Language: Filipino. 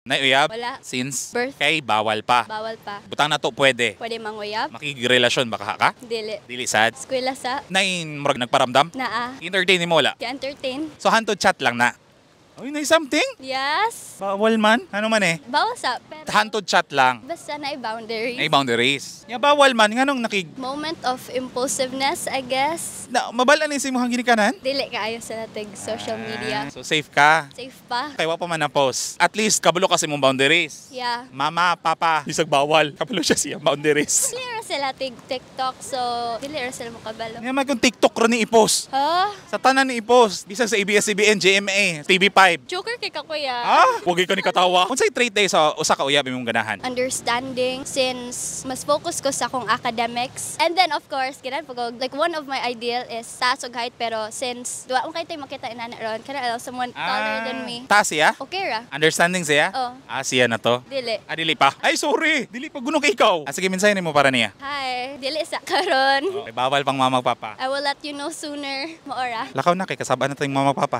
Naiuyab? Wala. Since? Birth. Kay bawal pa. Bawal pa. Butang na to, pwede. Pwede manguyab. Makigrelasyon baka ka? Dili. Dili sad? Eskwela sa? Nain, murag nagparamdam? Naa. Entertain mo wala? Ka-entertain. So, hanto chat lang na. Uy, nice something? Yes. Bawal man? Ano man eh? Bawal sa, pero... Hantod chat lang. Basta na boundaries. Nay boundaries. Yeah, bawal man. Nga nung nakig... Moment of impulsiveness, I guess. Na, mabala na yung simuhang ginikanan? Dili ka ayos sa natig social ah, media. Ah, so safe ka? Safe pa. Kaya pa man na post. At least, kabulo kasi mong boundaries. Yeah. Mama, papa, bisag bawal. Kabulo siya siya boundaries. Clear sila tig TikTok, so dili ra sila makabalo. Nga man kung TikTok ro ni i-post. Ha? Huh? Sa tanan ni i-post, bisan sa ABS-CBN, GMA, TV5. Joker kay ka kuya. Ha? Wagi ka ni katawa. Unsay trait day sa usa ka uyab imong ganahan? Understanding since mas focus ko sa akong academics. And then of course, ginan pagog like one of my ideal is sa height pero since duwa kay tay makita inana ron, kana allow someone ah. than me. Ta siya? Okay ra. Understanding siya? Oh. Ah, siya na to? Dili. Ah, dili pa. Ay, sorry. Dili pa kay ikaw. Ah, sige, mensahe mo para niya. Hi, dili sa karon. Okay, bawal pang mama papa. I will let you know sooner, maora. Lakaw na kay kasabaan na tayong mama papa.